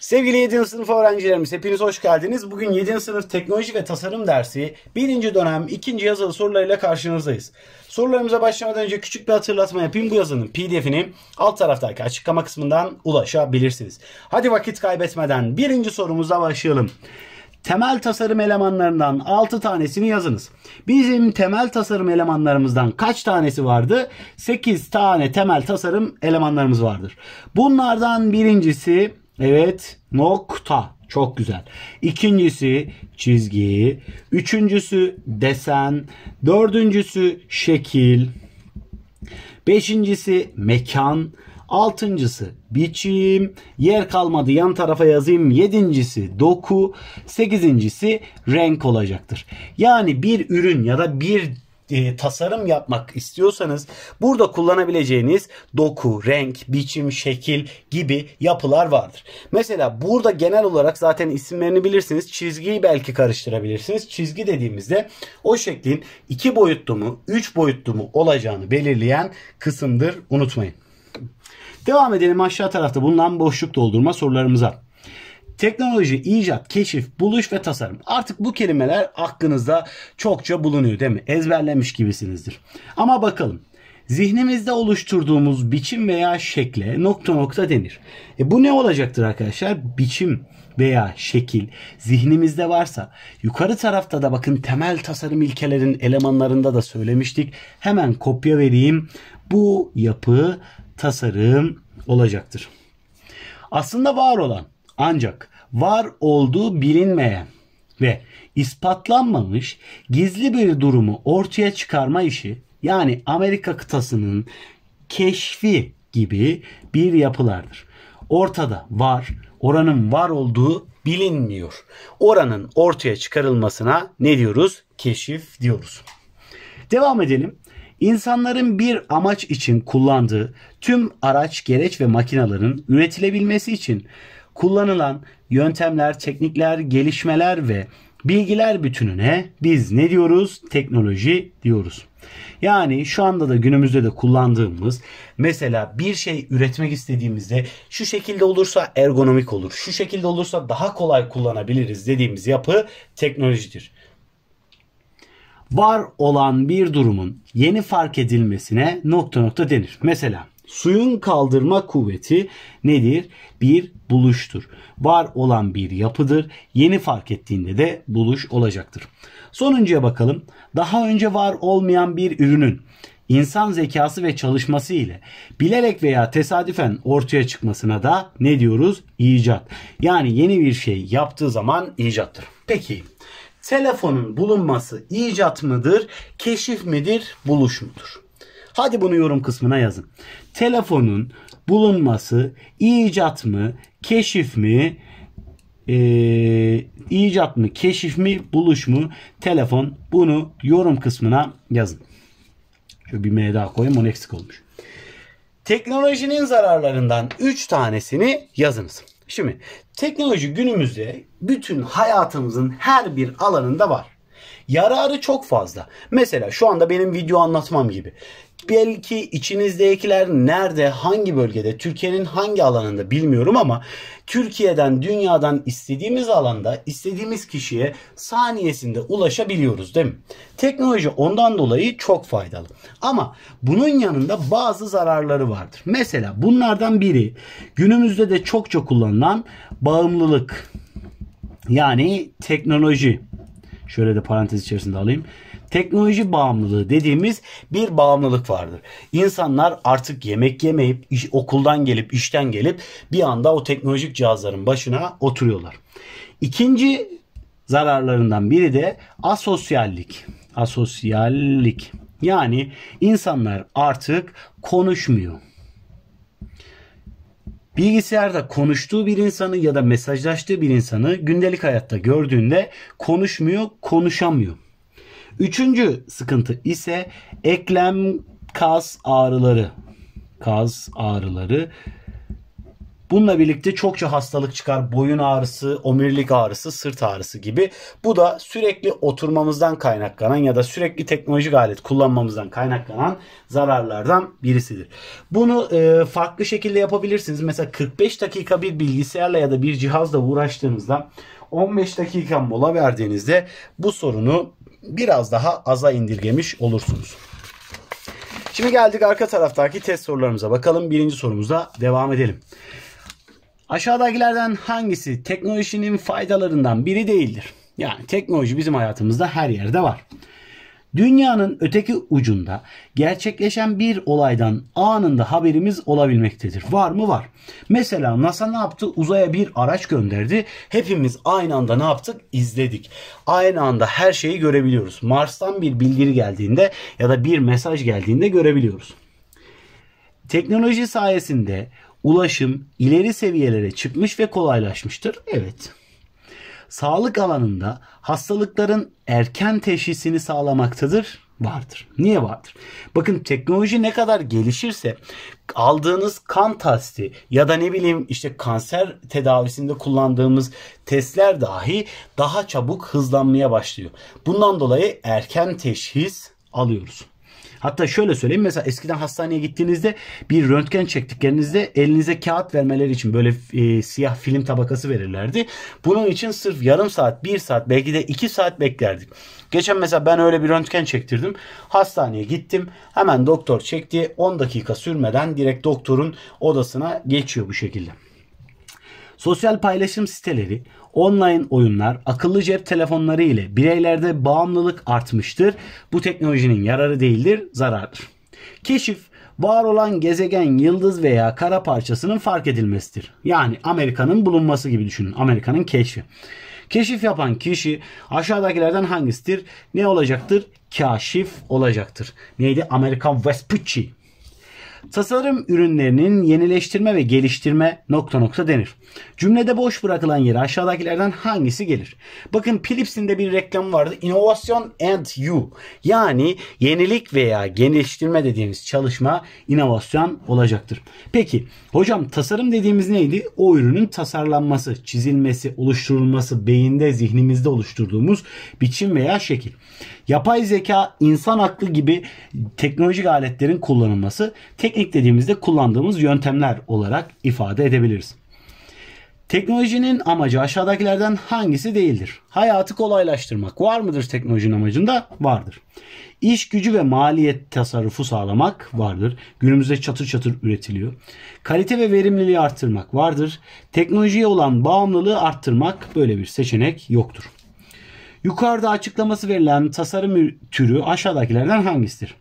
Sevgili 7. sınıf öğrencilerimiz hepiniz hoş geldiniz. Bugün 7. sınıf teknoloji ve tasarım dersi 1. dönem 2. yazılı sorularıyla karşınızdayız. Sorularımıza başlamadan önce küçük bir hatırlatma yapayım. Bu yazının pdf'ini alt taraftaki açıklama kısmından ulaşabilirsiniz. Hadi vakit kaybetmeden 1. sorumuza başlayalım temel tasarım elemanlarından 6 tanesini yazınız. Bizim temel tasarım elemanlarımızdan kaç tanesi vardı? 8 tane temel tasarım elemanlarımız vardır. Bunlardan birincisi evet nokta. Çok güzel. İkincisi çizgi. Üçüncüsü desen. Dördüncüsü şekil. Beşincisi mekan. Altıncısı biçim. Yer kalmadı yan tarafa yazayım. Yedincisi doku. Sekizincisi renk olacaktır. Yani bir ürün ya da bir e, tasarım yapmak istiyorsanız burada kullanabileceğiniz doku, renk, biçim, şekil gibi yapılar vardır. Mesela burada genel olarak zaten isimlerini bilirsiniz. Çizgiyi belki karıştırabilirsiniz. Çizgi dediğimizde o şeklin iki boyutlu mu, üç boyutlu mu olacağını belirleyen kısımdır. Unutmayın. Devam edelim aşağı tarafta bulunan boşluk doldurma sorularımıza. Teknoloji, icat, keşif, buluş ve tasarım. Artık bu kelimeler aklınızda çokça bulunuyor değil mi? Ezberlemiş gibisinizdir. Ama bakalım. Zihnimizde oluşturduğumuz biçim veya şekle nokta nokta denir. E bu ne olacaktır arkadaşlar? Biçim veya şekil zihnimizde varsa yukarı tarafta da bakın temel tasarım ilkelerin elemanlarında da söylemiştik. Hemen kopya vereyim. Bu yapı tasarım olacaktır. Aslında var olan ancak var olduğu bilinmeyen ve ispatlanmamış gizli bir durumu ortaya çıkarma işi yani Amerika kıtasının keşfi gibi bir yapılardır. Ortada var, oranın var olduğu bilinmiyor. Oranın ortaya çıkarılmasına ne diyoruz? Keşif diyoruz. Devam edelim. İnsanların bir amaç için kullandığı tüm araç, gereç ve makinaların üretilebilmesi için kullanılan yöntemler, teknikler, gelişmeler ve bilgiler bütününe biz ne diyoruz? Teknoloji diyoruz. Yani şu anda da günümüzde de kullandığımız mesela bir şey üretmek istediğimizde şu şekilde olursa ergonomik olur, şu şekilde olursa daha kolay kullanabiliriz dediğimiz yapı teknolojidir var olan bir durumun yeni fark edilmesine nokta nokta denir. Mesela suyun kaldırma kuvveti nedir? Bir buluştur. Var olan bir yapıdır. Yeni fark ettiğinde de buluş olacaktır. Sonuncuya bakalım. Daha önce var olmayan bir ürünün insan zekası ve çalışması ile bilerek veya tesadüfen ortaya çıkmasına da ne diyoruz? İcat. Yani yeni bir şey yaptığı zaman icattır. Peki Telefonun bulunması icat mıdır, keşif midir, buluş mudur? Hadi bunu yorum kısmına yazın. Telefonun bulunması icat mı, keşif mi, e, icat mı, keşif mi, buluş mu? Telefon bunu yorum kısmına yazın. Şöyle bir M daha koyayım onu eksik olmuş. Teknolojinin zararlarından 3 tanesini yazınız. Şimdi teknoloji günümüzde bütün hayatımızın her bir alanında var. Yararı çok fazla. Mesela şu anda benim video anlatmam gibi. Belki içinizdekiler nerede, hangi bölgede, Türkiye'nin hangi alanında bilmiyorum ama Türkiye'den, dünyadan istediğimiz alanda, istediğimiz kişiye saniyesinde ulaşabiliyoruz değil mi? Teknoloji ondan dolayı çok faydalı. Ama bunun yanında bazı zararları vardır. Mesela bunlardan biri günümüzde de çokça kullanılan bağımlılık. Yani teknoloji Şöyle de parantez içerisinde alayım. Teknoloji bağımlılığı dediğimiz bir bağımlılık vardır. İnsanlar artık yemek yemeyip, iş, okuldan gelip, işten gelip bir anda o teknolojik cihazların başına oturuyorlar. İkinci zararlarından biri de asosyallik. Asosyallik. Yani insanlar artık konuşmuyor. Bilgisayarda konuştuğu bir insanı ya da mesajlaştığı bir insanı gündelik hayatta gördüğünde konuşmuyor, konuşamıyor. Üçüncü sıkıntı ise eklem kas ağrıları. Kas ağrıları Bununla birlikte çokça hastalık çıkar. Boyun ağrısı, omurilik ağrısı, sırt ağrısı gibi. Bu da sürekli oturmamızdan kaynaklanan ya da sürekli teknolojik alet kullanmamızdan kaynaklanan zararlardan birisidir. Bunu e, farklı şekilde yapabilirsiniz. Mesela 45 dakika bir bilgisayarla ya da bir cihazla uğraştığınızda 15 dakika mola verdiğinizde bu sorunu biraz daha aza indirgemiş olursunuz. Şimdi geldik arka taraftaki test sorularımıza bakalım. Birinci sorumuza devam edelim. Aşağıdakilerden hangisi teknolojinin faydalarından biri değildir? Yani teknoloji bizim hayatımızda her yerde var. Dünyanın öteki ucunda gerçekleşen bir olaydan anında haberimiz olabilmektedir. Var mı? Var. Mesela NASA ne yaptı? Uzaya bir araç gönderdi. Hepimiz aynı anda ne yaptık? İzledik. Aynı anda her şeyi görebiliyoruz. Mars'tan bir bildiri geldiğinde ya da bir mesaj geldiğinde görebiliyoruz. Teknoloji sayesinde ulaşım ileri seviyelere çıkmış ve kolaylaşmıştır. Evet. Sağlık alanında hastalıkların erken teşhisini sağlamaktadır. Vardır. Niye vardır? Bakın teknoloji ne kadar gelişirse aldığınız kan testi ya da ne bileyim işte kanser tedavisinde kullandığımız testler dahi daha çabuk hızlanmaya başlıyor. Bundan dolayı erken teşhis alıyoruz. Hatta şöyle söyleyeyim mesela eskiden hastaneye gittiğinizde bir röntgen çektiklerinizde elinize kağıt vermeleri için böyle e, siyah film tabakası verirlerdi. Bunun için sırf yarım saat, bir saat belki de iki saat beklerdik. Geçen mesela ben öyle bir röntgen çektirdim. Hastaneye gittim. Hemen doktor çekti. 10 dakika sürmeden direkt doktorun odasına geçiyor bu şekilde. Sosyal paylaşım siteleri, online oyunlar, akıllı cep telefonları ile bireylerde bağımlılık artmıştır. Bu teknolojinin yararı değildir, zarardır. Keşif var olan gezegen, yıldız veya kara parçasının fark edilmesidir. Yani Amerika'nın bulunması gibi düşünün. Amerika'nın keşfi. Keşif yapan kişi aşağıdakilerden hangisidir? Ne olacaktır? Kaşif olacaktır. Neydi? Amerikan Vespucci. Tasarım ürünlerinin yenileştirme ve geliştirme nokta nokta denir. Cümlede boş bırakılan yere aşağıdakilerden hangisi gelir? Bakın Philips'in de bir reklamı vardı. Innovation and you. Yani yenilik veya geliştirme dediğimiz çalışma inovasyon olacaktır. Peki hocam tasarım dediğimiz neydi? O ürünün tasarlanması, çizilmesi, oluşturulması, beyinde, zihnimizde oluşturduğumuz biçim veya şekil. Yapay zeka, insan aklı gibi teknolojik aletlerin kullanılması, teknik dediğimizde kullandığımız yöntemler olarak ifade edebiliriz. Teknolojinin amacı aşağıdakilerden hangisi değildir? Hayatı kolaylaştırmak var mıdır teknolojinin amacında? Vardır. İş gücü ve maliyet tasarrufu sağlamak vardır. Günümüzde çatır çatır üretiliyor. Kalite ve verimliliği arttırmak vardır. Teknolojiye olan bağımlılığı arttırmak böyle bir seçenek yoktur. Yukarıda açıklaması verilen tasarım türü aşağıdakilerden hangisidir?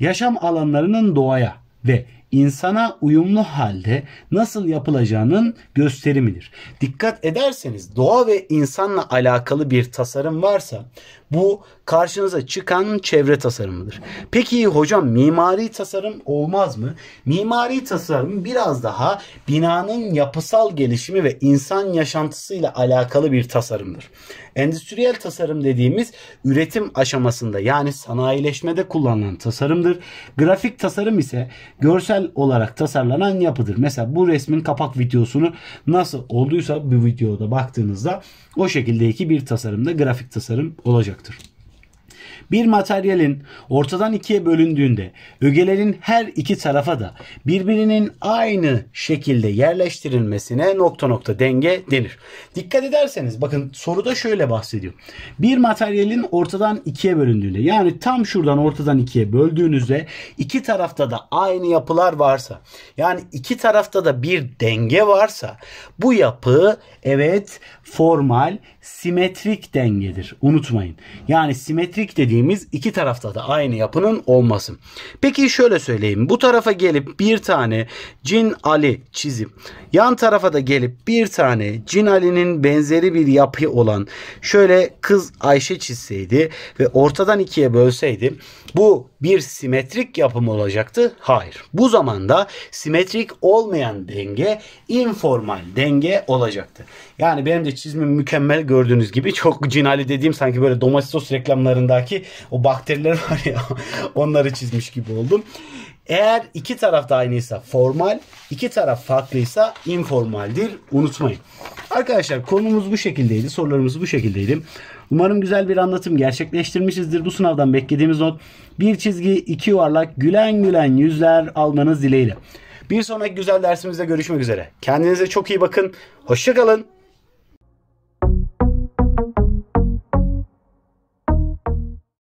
Yaşam alanlarının doğaya, ve insana uyumlu halde nasıl yapılacağının gösterimidir. Dikkat ederseniz doğa ve insanla alakalı bir tasarım varsa bu karşınıza çıkan çevre tasarımıdır. Peki hocam mimari tasarım olmaz mı? Mimari tasarım biraz daha binanın yapısal gelişimi ve insan yaşantısıyla alakalı bir tasarımdır. Endüstriyel tasarım dediğimiz üretim aşamasında yani sanayileşmede kullanılan tasarımdır. Grafik tasarım ise görsel olarak tasarlanan yapıdır. Mesela bu resmin kapak videosunu nasıl olduysa bu videoda baktığınızda o şekildeki bir tasarımda grafik tasarım olacaktır. Bir materyalin ortadan ikiye bölündüğünde ögelerin her iki tarafa da birbirinin aynı şekilde yerleştirilmesine nokta nokta denge denir. Dikkat ederseniz bakın soruda şöyle bahsediyor. Bir materyalin ortadan ikiye bölündüğünde yani tam şuradan ortadan ikiye böldüğünüzde iki tarafta da aynı yapılar varsa yani iki tarafta da bir denge varsa bu yapı evet formal simetrik dengedir. Unutmayın. Yani simetrik dediğimiz iki tarafta da aynı yapının olması. Peki şöyle söyleyeyim. Bu tarafa gelip bir tane Cin Ali çizip yan tarafa da gelip bir tane Cin Ali'nin benzeri bir yapı olan şöyle kız Ayşe çizseydi ve ortadan ikiye bölseydi bu bir simetrik yapım olacaktı. Hayır. Bu zamanda simetrik olmayan denge informal denge olacaktı. Yani benim de çizimim mükemmel gör gördüğünüz gibi çok cinali dediğim sanki böyle domates sos reklamlarındaki o bakteriler var ya onları çizmiş gibi oldum. Eğer iki taraf da aynıysa formal, iki taraf farklıysa informaldir. Unutmayın. Arkadaşlar konumuz bu şekildeydi. Sorularımız bu şekildeydi. Umarım güzel bir anlatım gerçekleştirmişizdir. Bu sınavdan beklediğimiz not bir çizgi, iki yuvarlak, gülen gülen yüzler almanız dileğiyle. Bir sonraki güzel dersimizde görüşmek üzere. Kendinize çok iyi bakın. Hoşçakalın. thank you